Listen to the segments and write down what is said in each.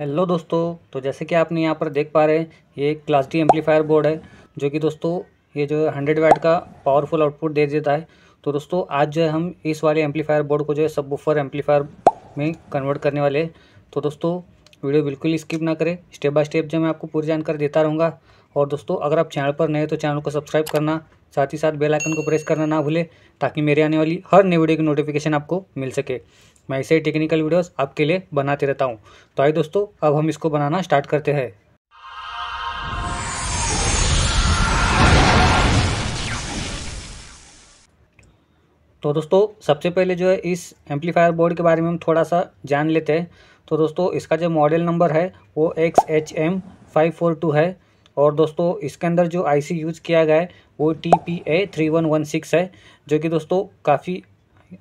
hello दोस्तों तो जैसे कि आपने यहाँ पर देख पा रहे हैं ये एक क्लास डी एम्पलीफायर बोर्ड है जो कि दोस्तों ये जो है हंड्रेड वाट का पावरफुल आउटपुट दे देता है तो दोस्तों आज जो है हम इस वाले एम्पलीफायर बोर्ड को जो है सब बुफर एम्पलीफायर में कन्वर्ट करने वाले हैं तो दोस्तों वीडियो बिल्कुल स्किप ना करें स्टेप बाय स्टेप जो मैं आपको पूरी जानकारी देता रहूँगा और दोस्तों अगर आप चैनल पर नए तो चैनल को सब्सक्राइब करना साथ ही साथ बेल आइकन को प्रेस करना ना भूलें ताकि मेरे आने वाली हर नई वीडियो की नोटिफिकेशन आपको मिल सके मैं ऐसे ही टेक्निकल वीडियोस आपके लिए बनाते रहता हूँ तो आइए दोस्तों अब हम इसको बनाना स्टार्ट करते हैं तो दोस्तों सबसे पहले जो है इस एम्पलीफायर बोर्ड के बारे में हम थोड़ा सा जान लेते हैं तो दोस्तों इसका जो मॉडल नंबर है वो X H M five four two है और दोस्तों इसके अंदर जो आईसी यूज़ किया गया है वो T P A three one one six है जो कि दोस्तों काफ़ी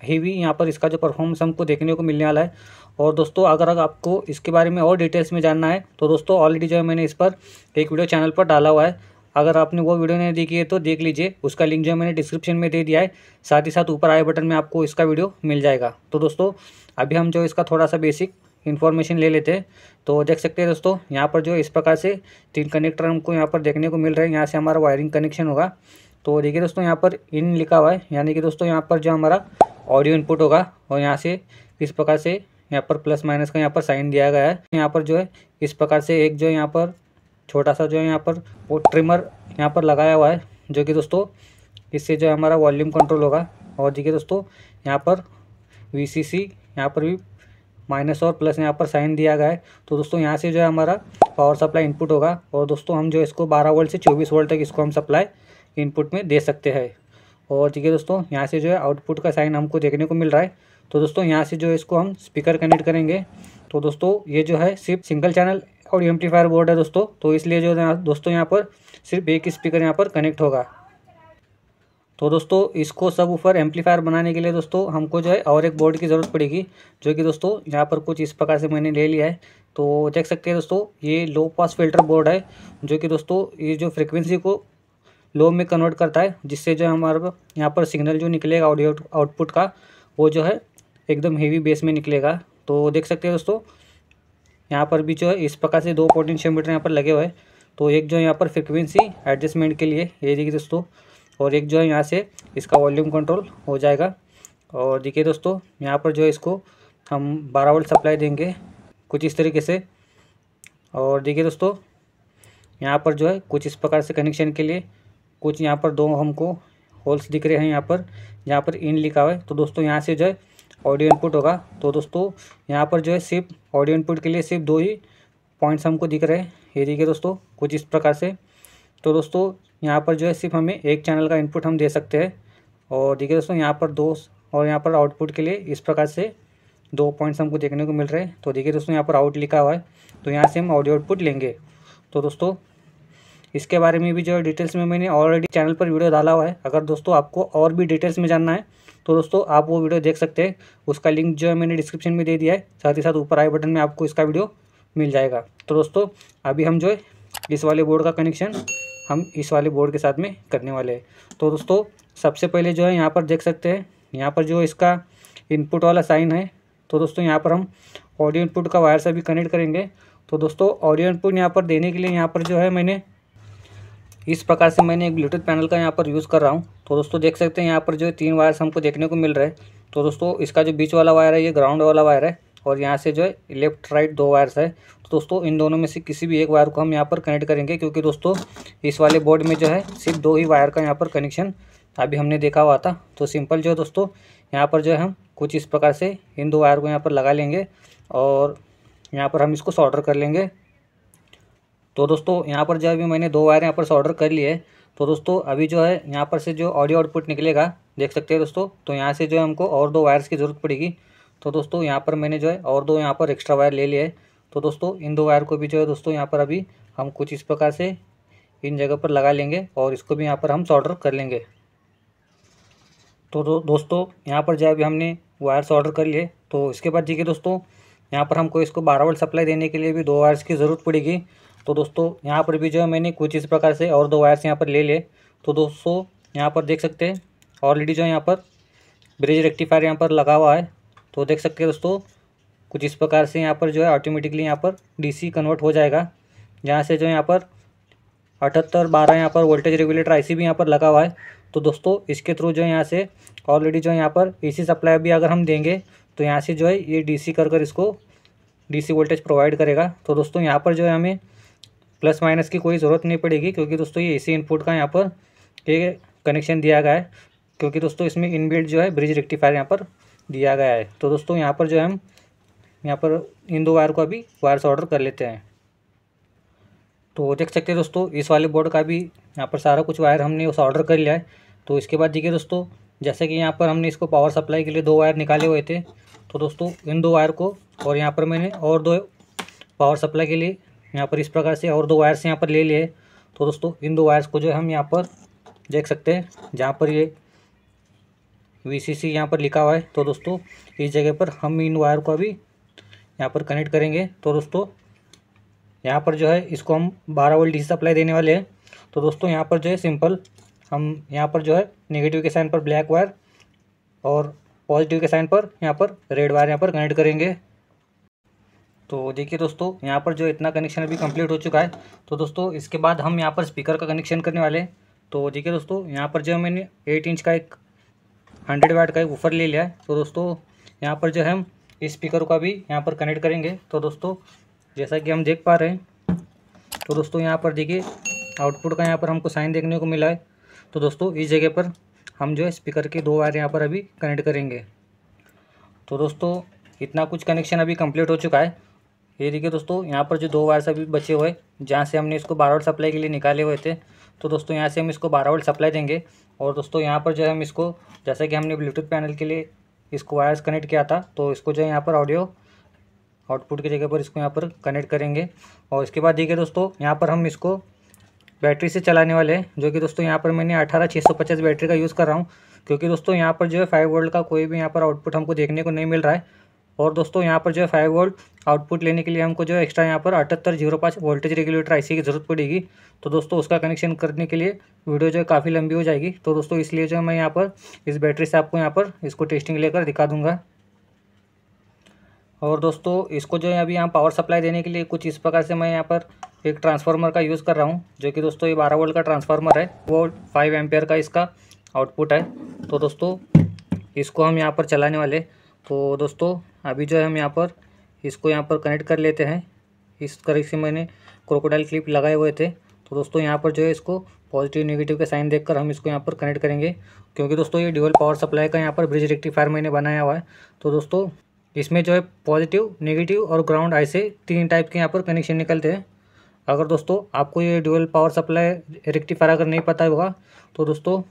हेवी यहाँ पर इसका जो परफॉर्मेंस हमको देखने को मिलने वाला है और दोस्तों अगर अगर आपको इसके बारे में और डिटेल्स में जानना है तो दोस्तों ऑलरेडी जो है मैंने इस पर एक वीडियो चैनल पर डाला हुआ है अगर आपने वो वीडियो नहीं देखी है तो देख लीजिए उसका लिंक जो है मैंने डिस्क्रिप्शन में दे दिया है साथ ही साथ ऊपर आए बटन में आपको इसका वीडियो मिल जाएगा तो दोस्तों अभी हम जो इसका थोड़ा सा बेसिक इन्फॉर्मेशन ले लेते हैं तो देख सकते हैं दोस्तों यहाँ पर जो इस प्रकार से तीन कनेक्टर हमको यहाँ पर देखने को मिल रहे हैं यहाँ से हमारा वायरिंग कनेक्शन होगा तो देखिए दोस्तों यहाँ पर इन लिखा हुआ है यानी कि दोस्तों यहाँ पर जो हमारा ऑडियो इनपुट होगा और यहाँ से किस प्रकार से यहाँ पर प्लस माइनस का यहाँ पर साइन दिया गया है यहाँ पर जो है इस प्रकार से एक जो यहाँ पर छोटा सा जो है यहाँ पर वो ट्रिमर यहाँ पर लगाया हुआ है जो कि दोस्तों इससे जो हमारा वॉल्यूम कंट्रोल होगा और देखिए दोस्तों यहाँ पर वी सी सी यहाँ पर भी माइनस और प्लस यहाँ पर साइन दिया गया है तो दोस्तों यहाँ से जो है हमारा पावर सप्लाई इनपुट होगा और दोस्तों हम जो इसको 12 वोल्ट से 24 वोल्ट तक इसको हम सप्लाई इनपुट में दे सकते हैं और ठीक है दोस्तों यहाँ से जो है आउटपुट का साइन हमको देखने को मिल रहा है तो दोस्तों यहाँ से जो है इसको हम स्पीकर कनेक्ट करेंगे तो दोस्तों ये जो है सिर्फ सिंगल चैनल और एम्पलीफायर बोर्ड है दोस्तों तो इसलिए जो है दोस्तों यहाँ पर सिर्फ एक स्पीकर यहाँ पर कनेक्ट होगा तो दोस्तों इसको सब ऊपर एम्पलीफायर बनाने के लिए दोस्तों हमको जो है और एक बोर्ड की ज़रूरत पड़ेगी जो कि दोस्तों यहाँ पर कुछ इस प्रकार से मैंने ले लिया है तो देख सकते हैं दोस्तों ये लो पास फिल्टर बोर्ड है जो कि दोस्तों ये जो फ्रिक्वेंसी को लो में कन्वर्ट करता है जिससे जो है हमारा यहाँ पर सिग्नल जो निकलेगा ऑडियो आउटपुट का वो जो है एकदम हेवी बेस में निकलेगा तो देख सकते हैं दोस्तों यहाँ पर भी जो है इस प्रकार से दो मीटर यहाँ पर लगे हुए हैं तो एक जो है यहाँ पर फ्रिक्वेंसी एडजस्टमेंट के लिए ये देखिए दोस्तों और एक जो है यहाँ से इसका वॉल्यूम कंट्रोल हो जाएगा और देखिए दोस्तों यहाँ पर जो है इसको हम बारह वोल्ट सप्लाई देंगे कुछ इस तरीके से और देखिए दोस्तों यहाँ पर जो है कुछ इस प्रकार से कनेक्शन के लिए कुछ यहाँ पर दो हमको होल्स दिख रहे हैं यहाँ पर यहाँ पर इन लिखा हुआ है तो दोस्तों यहाँ से जो है ऑडियो इनपुट होगा तो दोस्तों यहाँ पर जो है सिर्फ ऑडियो इनपुट के लिए सिर्फ दो ही पॉइंट्स हमको दिख रहे हैं ये देखिए दोस्तों कुछ इस प्रकार से तो दोस्तों यहाँ पर जो है सिर्फ हमें एक चैनल का इनपुट हम दे सकते हैं और देखिए दोस्तों यहाँ पर दो और यहाँ पर आउटपुट के लिए इस प्रकार से दो पॉइंट्स हमको देखने को मिल रहे हैं तो देखिए दोस्तों यहाँ पर आउट लिखा हुआ है तो यहाँ से हम ऑडियो आउटपुट लेंगे तो दोस्तों इसके बारे में भी जो है डिटेल्स में मैंने ऑलरेडी चैनल पर वीडियो डाला हुआ है अगर दोस्तों आपको और भी डिटेल्स में जानना है तो दोस्तों आप वो वीडियो देख सकते हैं उसका लिंक जो है मैंने डिस्क्रिप्शन में दे दिया है साथ ही साथ ऊपर आई बटन में आपको इसका वीडियो मिल जाएगा तो दोस्तों अभी हम जो है इस वाले बोर्ड का कनेक्शन हम इस वाले बोर्ड के साथ में करने वाले हैं तो दोस्तों सबसे पहले जो है यहाँ पर देख सकते हैं यहाँ पर जो इसका इनपुट वाला साइन है तो दोस्तों यहाँ पर हम ऑडियो इनपुट का वायर से भी कनेक्ट करेंगे तो दोस्तों ऑडियो इनपुट यहाँ पर देने के लिए यहाँ पर जो है मैंने इस प्रकार से मैंने एक ब्लूटूथ पैनल का यहाँ पर यूज़ कर रहा हूँ तो दोस्तों देख सकते हैं यहाँ पर जो तीन वायर्स हमको देखने को मिल रहा है तो दोस्तों इसका जो बीच वाला वायर है ये ग्राउंड वाला वायर है और यहाँ से जो है लेफ्ट राइट दो वायर्स है तो दोस्तों इन दोनों में से किसी भी एक वायर को हम यहाँ पर कनेक्ट करेंगे क्योंकि दोस्तों इस वाले बोर्ड में जो है सिर्फ दो ही वायर का यहाँ पर कनेक्शन अभी हमने देखा हुआ था तो सिंपल जो है दोस्तों यहाँ पर जो है हम कुछ इस प्रकार से इन दो वायर को यहाँ पर लगा लेंगे और यहाँ पर हम इसको सॉर्डर कर लेंगे तो दोस्तों यहाँ पर जो अभी मैंने दो वायर यहाँ पर से ऑर्डर कर लिए तो दोस्तों अभी जो है यहाँ पर से जो ऑडियो आउटपुट निकलेगा देख सकते हैं दोस्तों तो यहाँ से जो है हमको और दो वायर्स की ज़रूरत पड़ेगी तो दोस्तों यहाँ पर मैंने जो है और दो यहाँ पर एक्स्ट्रा वायर ले लिए तो दोस्तों इन दो वायर को भी जो है दोस्तों यहाँ पर अभी हम कुछ इस प्रकार से इन जगह पर लगा लेंगे और इसको भी यहाँ पर हम ऑर्डर कर लेंगे तो दो, दोस्तों यहाँ पर जो अभी हमने वायर्स ऑर्डर कर लिए तो इसके बाद देखिए दोस्तों यहाँ पर हमको इसको बारह वोल्ट सप्लाई देने के लिए भी दो वायर्स की ज़रूरत पड़ेगी तो दोस्तों यहाँ पर भी जो है मैंने कुछ इस प्रकार से और दो वायर्स यहाँ पर ले लिए तो दोस्तों यहाँ पर देख सकते हैं ऑलरेडी जो है यहाँ पर ब्रिज रेक्टिफायर यहाँ पर लगा हुआ है तो देख सकते हैं दोस्तों कुछ इस प्रकार से यहाँ पर जो है ऑटोमेटिकली यहाँ पर डीसी कन्वर्ट हो जाएगा यहाँ से जो यहाँ पर अठहत्तर बारह यहाँ पर वोल्टेज रेगुलेटर आईसी भी यहाँ पर लगा हुआ है तो दोस्तों इसके थ्रू जो है यहाँ से ऑलरेडी जो है यहाँ पर एसी सप्लाई भी अगर हम देंगे तो यहाँ से जो है ये डीसी कर कर इसको डीसी वोल्टेज प्रोवाइड करेगा तो दोस्तों यहाँ पर जो है हमें प्लस माइनस की कोई ज़रूरत नहीं पड़ेगी क्योंकि दोस्तों ये एसी इनपुट का यहाँ पर ये कनेक्शन दिया गया है क्योंकि दोस्तों इसमें इनबिल्ट जो है ब्रिज रेक्टिफायर यहाँ पर दिया गया है तो दोस्तों यहाँ पर जो है हम यहाँ पर इन दो वायर को अभी वायर से ऑर्डर कर लेते हैं तो देख सकते हैं दोस्तों इस वाले बोर्ड का भी यहाँ पर सारा कुछ वायर हमने उस ऑर्डर कर लिया है तो इसके बाद देखिए दोस्तों जैसे कि यहाँ पर हमने इसको पावर सप्लाई के लिए दो वायर निकाले हुए थे तो दोस्तों इन दो वायर को और यहाँ पर मैंने और दो पावर सप्लाई के लिए यहाँ पर इस प्रकार से और दो वायर्स यहाँ पर ले लिए तो दोस्तों इन दो वायर्स को जो है हम यहाँ पर देख सकते हैं जहाँ पर ये वी सी सी यहाँ पर लिखा हुआ है तो दोस्तों इस जगह पर हम इन वायर को अभी यहाँ पर कनेक्ट करेंगे तो दोस्तों यहाँ पर जो है इसको हम बारह वोल्ट डीसी सप्लाई देने वाले हैं तो दोस्तों यहाँ पर जो है सिंपल हम यहाँ पर जो है नेगेटिव के साइन पर ब्लैक वायर और पॉजिटिव के साइन पर यहाँ पर रेड वायर यहाँ पर कनेक्ट करेंगे तो देखिए दोस्तों यहाँ पर जो इतना कनेक्शन अभी कंप्लीट हो चुका है तो दोस्तों इसके बाद हम यहाँ पर स्पीकर का कनेक्शन करने वाले हैं तो देखिए दोस्तों यहाँ पर जो मैंने एट इंच का एक हंड्रेड वाट का एक ऊपर ले लिया है तो दोस्तों यहाँ पर जो है हम इस स्पीकर का भी यहाँ पर कनेक्ट करेंगे तो दोस्तों जैसा कि हम देख पा रहे हैं तो दोस्तों यहाँ पर देखिए आउटपुट का यहाँ पर हमको साइन देखने को मिला है तो दोस्तों इस जगह पर हम जो है स्पीकर के दो वायर यहाँ पर अभी कनेक्ट करेंगे तो दोस्तों इतना कुछ कनेक्शन अभी कंप्लीट हो चुका है ये देखिए दोस्तों यहाँ पर जो दो वायर्स अभी बचे हुए जहाँ से हमने इसको बारह वोल्ट सप्लाई के लिए निकाले हुए थे तो दोस्तों यहाँ से हम इसको बारह वोल्ट सप्लाई देंगे और दोस्तों यहाँ पर जो है हम इसको जैसा कि हमने ब्लूटूथ पैनल के लिए इसको वायर्स कनेक्ट किया था तो इसको जो है यहाँ पर ऑडियो आउटपुट की जगह पर इसको यहाँ पर कनेक्ट करेंगे और इसके बाद देखिए दोस्तों यहाँ पर हम इसको बैटरी से चलाने वाले हैं जो कि दोस्तों यहाँ पर मैंने अठारह छः सौ पचास बैटरी का यूज़ कर रहा हूँ क्योंकि दोस्तों यहाँ पर जो है फाइव वोल्ट का कोई भी यहाँ पर आउटपुट हमको देखने को नहीं मिल रहा है और दोस्तों यहाँ पर जो है फाइव वोल्ट आउटपुट लेने के लिए हमको जो है एक्स्ट्रा यहाँ पर अठहत्तर जीरो पाँच वोल्टेज रेगुलेटर आईसी की ज़रूरत पड़ेगी तो दोस्तों उसका कनेक्शन करने के लिए वीडियो जो है काफ़ी लंबी हो जाएगी तो दोस्तों इसलिए जो है मैं यहाँ पर इस बैटरी से आपको यहाँ पर इसको टेस्टिंग लेकर दिखा दूँगा और दोस्तों इसको जो है अभी यहाँ पावर सप्लाई देने के लिए कुछ इस प्रकार से मैं यहाँ पर एक ट्रांसफार्मर का यूज़ कर रहा हूँ जो कि दोस्तों ये बारह वोल्ट का ट्रांसफार्मर है वो फाइव एम्पेयर का इसका आउटपुट है तो दोस्तों इसको हम यहाँ पर चलाने वाले तो दोस्तों अभी जो है हम यहाँ पर इसको यहाँ पर कनेक्ट कर लेते हैं इस तरह से मैंने क्रोकोडाइल क्लिप लगाए हुए थे तो दोस्तों यहाँ पर जो है इसको पॉजिटिव नेगेटिव के साइन देखकर हम इसको यहाँ पर कनेक्ट करेंगे क्योंकि दोस्तों ये ड्यूअल पावर सप्लाई का यहाँ पर ब्रिज रेक्टिफायर मैंने बनाया हुआ है तो दोस्तों इसमें जो है पॉजिटिव नेगेटिव और ग्राउंड ऐसे तीन टाइप के यहाँ पर कनेक्शन निकलते हैं अगर दोस्तों आपको ये ड्यूअल पावर सप्लाई रेक्टिफायर अगर नहीं पता होगा तो दोस्तों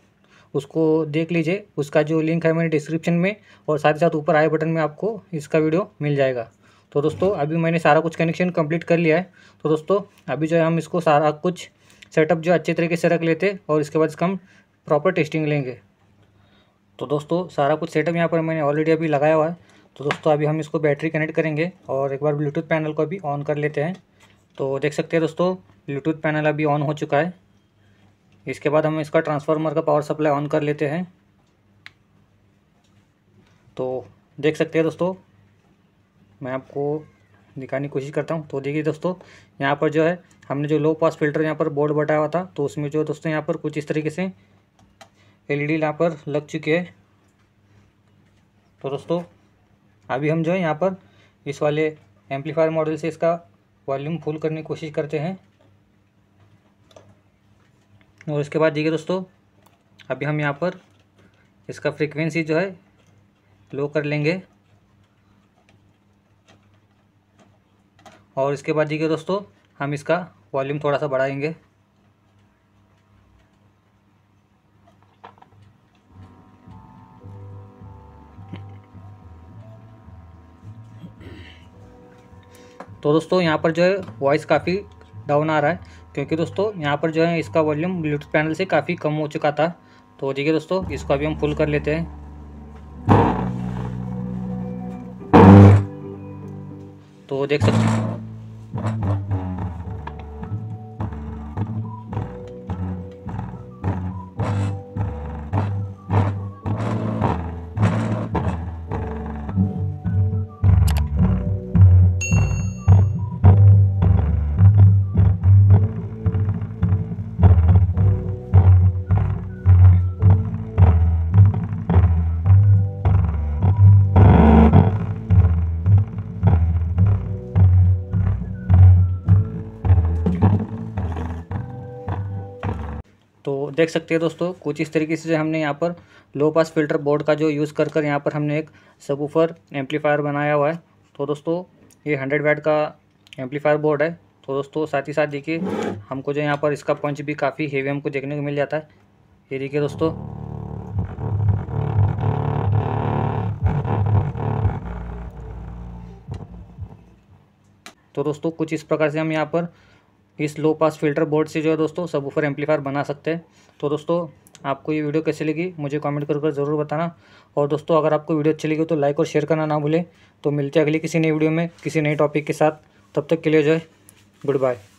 उसको देख लीजिए उसका जो लिंक है मैंने डिस्क्रिप्शन में और साथ ही साथ ऊपर आई बटन में आपको इसका वीडियो मिल जाएगा तो दोस्तों अभी मैंने सारा कुछ कनेक्शन कंप्लीट कर लिया है तो दोस्तों अभी जो है हम इसको सारा कुछ सेटअप जो अच्छे तरीके से रख लेते और इसके बाद इसका हम प्रॉपर टेस्टिंग लेंगे तो दोस्तों सारा कुछ सेटअप यहाँ पर मैंने ऑलरेडी अभी लगाया हुआ है तो दोस्तों अभी हम इसको बैटरी कनेक्ट करेंगे और एक बार ब्लूटूथ पैनल को अभी ऑन कर लेते हैं तो देख सकते हैं दोस्तों ब्लूटूथ पैनल अभी ऑन हो चुका है इसके बाद हम इसका ट्रांसफार्मर का पावर सप्लाई ऑन कर लेते हैं तो देख सकते हैं दोस्तों मैं आपको दिखाने की कोशिश करता हूँ तो देखिए दोस्तों यहाँ पर जो है हमने जो लो पास फिल्टर यहाँ पर बोर्ड बटाया हुआ था तो उसमें जो दोस्तों यहाँ पर कुछ इस तरीके से एलईडी ई e पर लग चुके है तो दोस्तों अभी हम जो है यहाँ पर इस वाले एम्पलीफायर मॉडल से इसका वॉल्यूम फुल करने की कोशिश करते हैं और उसके बाद देखिए दोस्तों अभी हम यहाँ पर इसका फ्रीक्वेंसी जो है लो कर लेंगे और इसके बाद देखिए दोस्तों हम इसका वॉल्यूम थोड़ा सा बढ़ाएंगे तो दोस्तों यहाँ पर जो है वॉइस काफ़ी डाउन आ रहा है क्योंकि दोस्तों यहाँ पर जो है इसका वॉल्यूम ब्लूटूथ पैनल से काफ़ी कम हो चुका था तो ठीक है दोस्तों इसको अभी हम फुल कर लेते हैं तो देख सकते हैं देख सकते हैं दोस्तों कुछ इस तरीके से हमने यहाँ पर लो पास फिल्टर बोर्ड का जो यूज़ कर कर यहाँ पर हमने एक सबूफर एम्पलीफायर बनाया हुआ है तो दोस्तों ये हंड्रेड वैट का एम्पलीफायर बोर्ड है तो दोस्तों साथ ही साथ देखिए हमको जो यहाँ पर इसका पंच भी काफ़ी हेवी हमको देखने को मिल जाता है ये देखिए दोस्तों तो दोस्तों कुछ इस प्रकार से हम यहाँ पर इस लो पास फिल्टर बोर्ड से जो है दोस्तों सब ऊपर एम्पलीफायर बना सकते हैं तो दोस्तों आपको ये वीडियो कैसी लगी मुझे कमेंट कर ज़रूर बताना और दोस्तों अगर आपको वीडियो अच्छी लगी तो लाइक और शेयर करना ना भूलें तो मिलते हैं अगली किसी नई वीडियो में किसी नए टॉपिक के साथ तब तक के लिए जो है गुड बाय